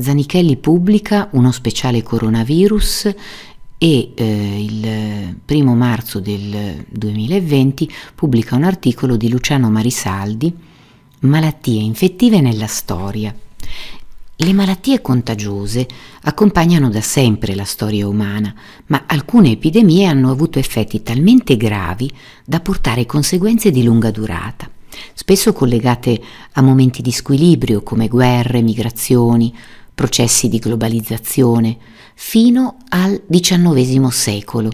Zanichelli pubblica uno speciale coronavirus e eh, il primo marzo del 2020 pubblica un articolo di Luciano Marisaldi, Malattie infettive nella storia. Le malattie contagiose accompagnano da sempre la storia umana, ma alcune epidemie hanno avuto effetti talmente gravi da portare conseguenze di lunga durata, spesso collegate a momenti di squilibrio come guerre, migrazioni, processi di globalizzazione, fino al XIX secolo,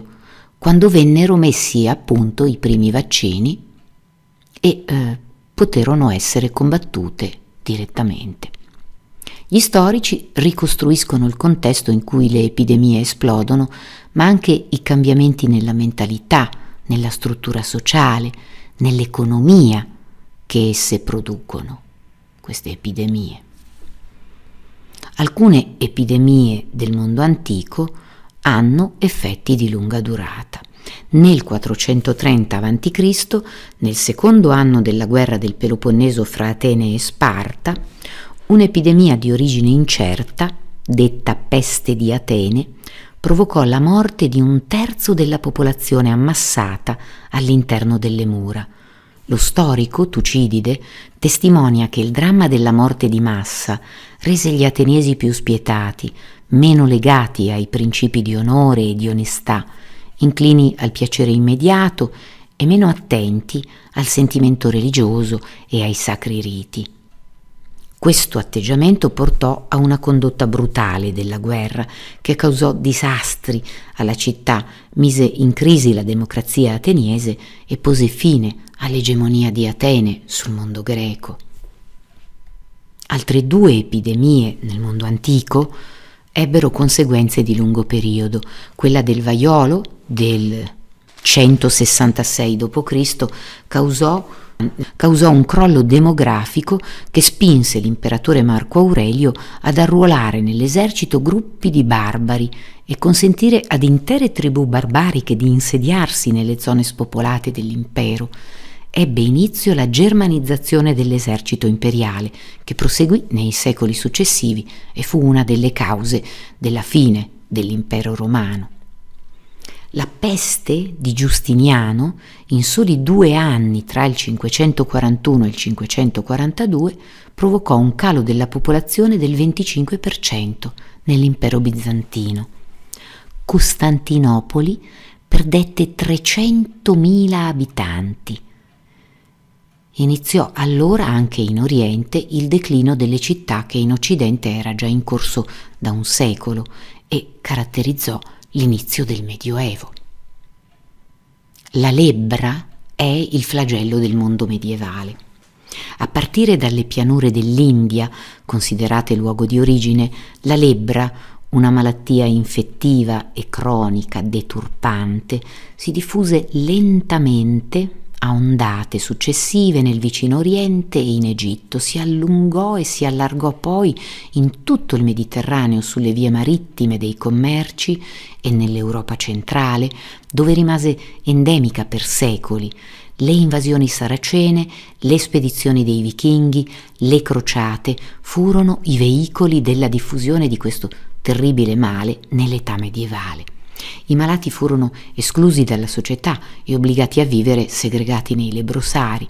quando vennero messi a punto i primi vaccini e eh, poterono essere combattute direttamente. Gli storici ricostruiscono il contesto in cui le epidemie esplodono, ma anche i cambiamenti nella mentalità, nella struttura sociale, nell'economia che esse producono, queste epidemie. Alcune epidemie del mondo antico hanno effetti di lunga durata. Nel 430 a.C., nel secondo anno della guerra del Peloponneso fra Atene e Sparta, un'epidemia di origine incerta, detta peste di Atene, provocò la morte di un terzo della popolazione ammassata all'interno delle mura, lo storico Tucidide testimonia che il dramma della morte di massa rese gli ateniesi più spietati, meno legati ai principi di onore e di onestà, inclini al piacere immediato e meno attenti al sentimento religioso e ai sacri riti. Questo atteggiamento portò a una condotta brutale della guerra che causò disastri alla città, mise in crisi la democrazia ateniese e pose fine a all'egemonia di Atene sul mondo greco. Altre due epidemie nel mondo antico ebbero conseguenze di lungo periodo, quella del vaiolo del 166 d.C. Causò, causò un crollo demografico che spinse l'imperatore Marco Aurelio ad arruolare nell'esercito gruppi di barbari e consentire ad intere tribù barbariche di insediarsi nelle zone spopolate dell'impero ebbe inizio la germanizzazione dell'esercito imperiale, che proseguì nei secoli successivi e fu una delle cause della fine dell'impero romano. La peste di Giustiniano, in soli due anni tra il 541 e il 542, provocò un calo della popolazione del 25% nell'impero bizantino. Costantinopoli perdette 300.000 abitanti, Iniziò allora anche in Oriente il declino delle città che in Occidente era già in corso da un secolo e caratterizzò l'inizio del Medioevo. La lebbra è il flagello del mondo medievale. A partire dalle pianure dell'India, considerate luogo di origine, la lebbra, una malattia infettiva e cronica deturpante, si diffuse lentamente a ondate successive nel vicino Oriente e in Egitto si allungò e si allargò poi in tutto il Mediterraneo sulle vie marittime dei commerci e nell'Europa centrale, dove rimase endemica per secoli, le invasioni saracene, le spedizioni dei vichinghi, le crociate furono i veicoli della diffusione di questo terribile male nell'età medievale. I malati furono esclusi dalla società e obbligati a vivere segregati nei lebrosari,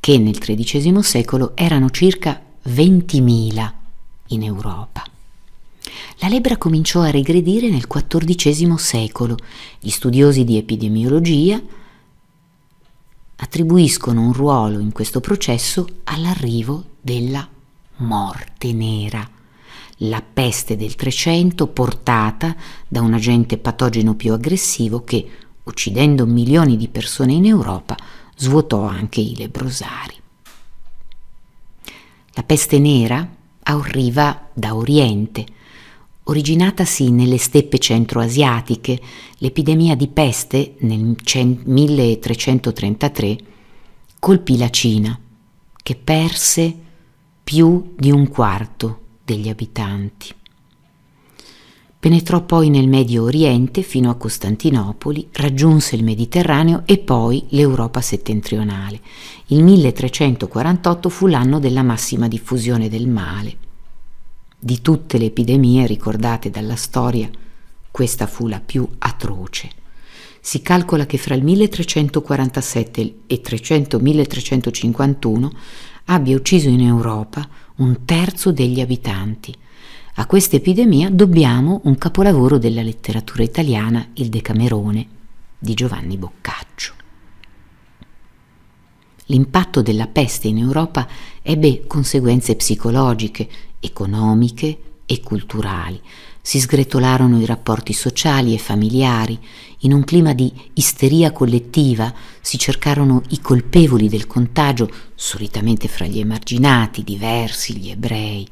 che nel XIII secolo erano circa 20.000 in Europa. La lebbra cominciò a regredire nel XIV secolo. Gli studiosi di epidemiologia attribuiscono un ruolo in questo processo all'arrivo della morte nera la peste del Trecento portata da un agente patogeno più aggressivo che, uccidendo milioni di persone in Europa, svuotò anche i lebrosari. La peste nera arriva da Oriente. Originatasi nelle steppe centroasiatiche, l'epidemia di peste nel 1333 colpì la Cina, che perse più di un quarto degli abitanti. Penetrò poi nel Medio Oriente fino a Costantinopoli, raggiunse il Mediterraneo e poi l'Europa settentrionale. Il 1348 fu l'anno della massima diffusione del male. Di tutte le epidemie ricordate dalla storia, questa fu la più atroce. Si calcola che fra il 1347 e il 1351 abbia ucciso in Europa un terzo degli abitanti. A questa epidemia dobbiamo un capolavoro della letteratura italiana, Il Decamerone, di Giovanni Boccaccio. L'impatto della peste in Europa ebbe conseguenze psicologiche, economiche e culturali, si sgretolarono i rapporti sociali e familiari, in un clima di isteria collettiva si cercarono i colpevoli del contagio, solitamente fra gli emarginati, diversi, gli ebrei.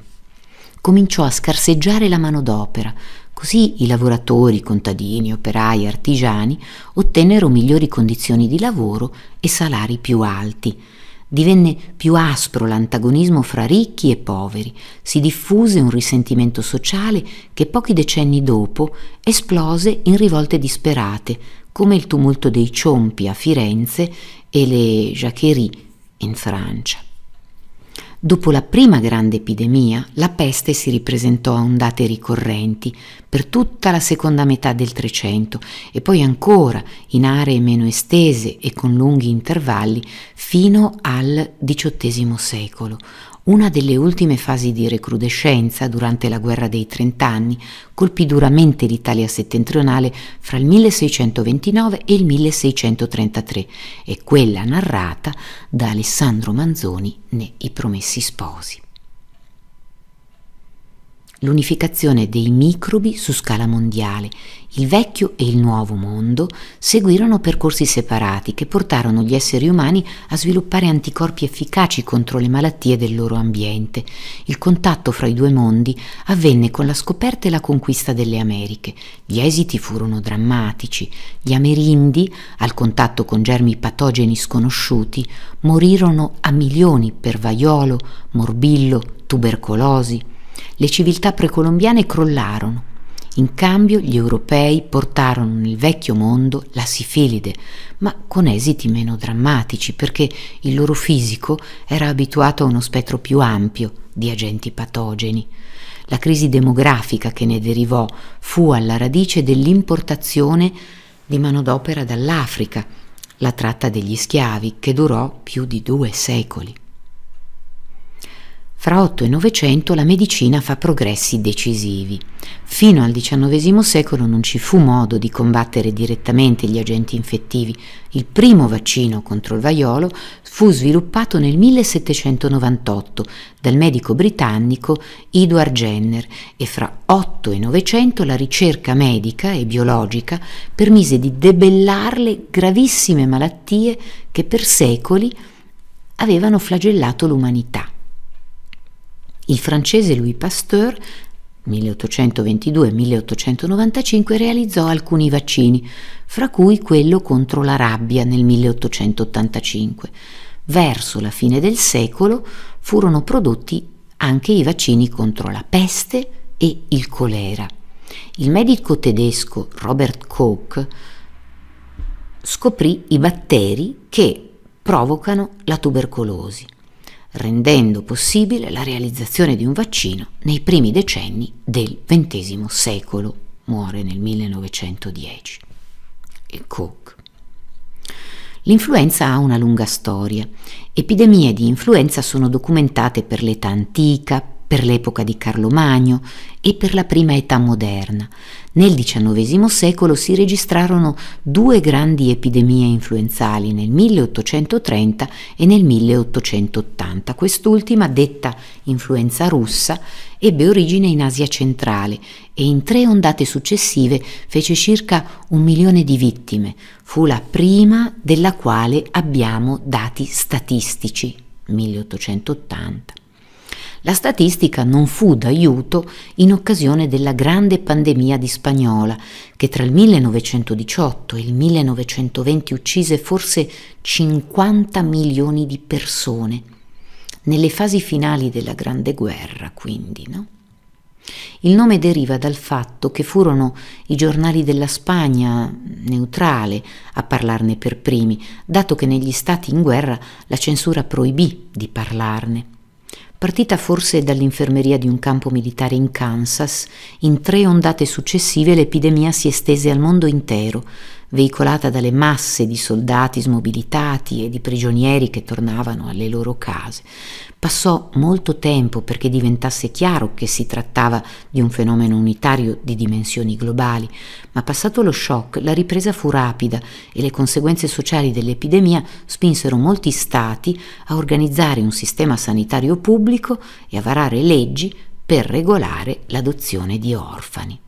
Cominciò a scarseggiare la manodopera, così i lavoratori, contadini, operai, artigiani ottennero migliori condizioni di lavoro e salari più alti Divenne più aspro l'antagonismo fra ricchi e poveri, si diffuse un risentimento sociale che pochi decenni dopo esplose in rivolte disperate, come il tumulto dei Ciompi a Firenze e le Jacquerie in Francia. Dopo la prima grande epidemia, la peste si ripresentò a ondate ricorrenti per tutta la seconda metà del Trecento e poi ancora in aree meno estese e con lunghi intervalli fino al XVIII secolo, una delle ultime fasi di recrudescenza durante la guerra dei Trent'anni colpì duramente l'Italia settentrionale fra il 1629 e il 1633 e quella narrata da Alessandro Manzoni ne I Promessi Sposi l'unificazione dei microbi su scala mondiale, il vecchio e il nuovo mondo seguirono percorsi separati che portarono gli esseri umani a sviluppare anticorpi efficaci contro le malattie del loro ambiente. Il contatto fra i due mondi avvenne con la scoperta e la conquista delle Americhe. Gli esiti furono drammatici. Gli amerindi, al contatto con germi patogeni sconosciuti, morirono a milioni per vaiolo, morbillo, tubercolosi. Le civiltà precolombiane crollarono. In cambio gli europei portarono nel vecchio mondo la sifilide, ma con esiti meno drammatici perché il loro fisico era abituato a uno spettro più ampio di agenti patogeni. La crisi demografica che ne derivò fu alla radice dell'importazione di manodopera dall'Africa, la tratta degli schiavi che durò più di due secoli. Fra 8 e 900 la medicina fa progressi decisivi. Fino al XIX secolo non ci fu modo di combattere direttamente gli agenti infettivi. Il primo vaccino contro il vaiolo fu sviluppato nel 1798 dal medico britannico Edward Jenner e fra 8 e 900 la ricerca medica e biologica permise di debellare le gravissime malattie che per secoli avevano flagellato l'umanità. Il francese Louis Pasteur 1822-1895 realizzò alcuni vaccini, fra cui quello contro la rabbia nel 1885. Verso la fine del secolo furono prodotti anche i vaccini contro la peste e il colera. Il medico tedesco Robert Koch scoprì i batteri che provocano la tubercolosi rendendo possibile la realizzazione di un vaccino nei primi decenni del XX secolo. Muore nel 1910. Il Koch. L'influenza ha una lunga storia. Epidemie di influenza sono documentate per l'età antica, per l'epoca di Carlo Magno e per la prima età moderna. Nel XIX secolo si registrarono due grandi epidemie influenzali nel 1830 e nel 1880. Quest'ultima, detta influenza russa, ebbe origine in Asia centrale e in tre ondate successive fece circa un milione di vittime. Fu la prima della quale abbiamo dati statistici, 1880. La statistica non fu d'aiuto in occasione della grande pandemia di Spagnola, che tra il 1918 e il 1920 uccise forse 50 milioni di persone. Nelle fasi finali della Grande Guerra, quindi, no? Il nome deriva dal fatto che furono i giornali della Spagna neutrale a parlarne per primi, dato che negli stati in guerra la censura proibì di parlarne partita forse dall'infermeria di un campo militare in Kansas, in tre ondate successive l'epidemia si estese al mondo intero, veicolata dalle masse di soldati smobilitati e di prigionieri che tornavano alle loro case. Passò molto tempo perché diventasse chiaro che si trattava di un fenomeno unitario di dimensioni globali, ma passato lo shock la ripresa fu rapida e le conseguenze sociali dell'epidemia spinsero molti stati a organizzare un sistema sanitario pubblico e a varare leggi per regolare l'adozione di orfani.